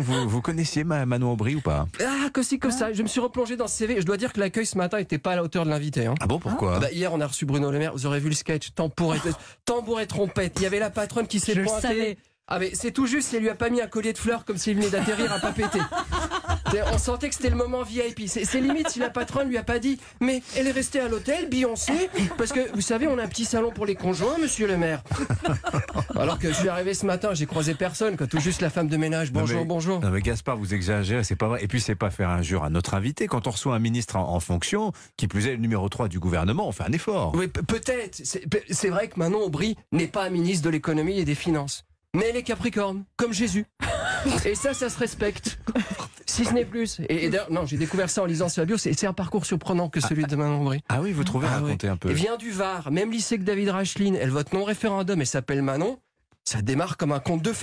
vous, connaissez connaissiez Manon Aubry ou pas Ah, que si, que ça. Je me suis replongé dans ce CV. Je dois dire que l'accueil ce matin n'était pas à la hauteur de l'invité. Hein. Ah bon, pourquoi ah bah, Hier, on a reçu Bruno Le Maire. Vous aurez vu le sketch tambour et, trompette. Il y avait la patronne qui s'est pointée. Ah mais c'est tout juste, elle lui a pas mis un collier de fleurs comme s'il venait d'atterrir à pas péter. On sentait que c'était le moment VIP. C'est limite si la patronne lui a pas dit Mais elle est restée à l'hôtel, Beyoncé, parce que vous savez, on a un petit salon pour les conjoints, monsieur le maire. Alors que je suis arrivé ce matin, j'ai croisé personne, quand tout juste la femme de ménage. Bonjour, bonjour. Non mais Gaspard, vous exagérez, c'est pas vrai. Et puis c'est pas faire injure à notre invité. Quand on reçoit un ministre en, fonction, qui plus est le numéro 3 du gouvernement, on fait un effort. Oui, peut-être. C'est vrai que Manon Aubry n'est pas ministre de l'économie et des finances. Mais elle est capricorne, comme Jésus. Et ça, ça se respecte. Si ce n'est plus. Et, d'ailleurs, non, j'ai découvert ça en lisant ce bio. C'est un parcours surprenant que celui ah, de Manon Aubry. Ah oui, vous trouvez ah un peu. Elle vient du Var, même lycée que David Racheline. Elle vote non référendum et s'appelle Manon. Ça démarre comme un conte de fées.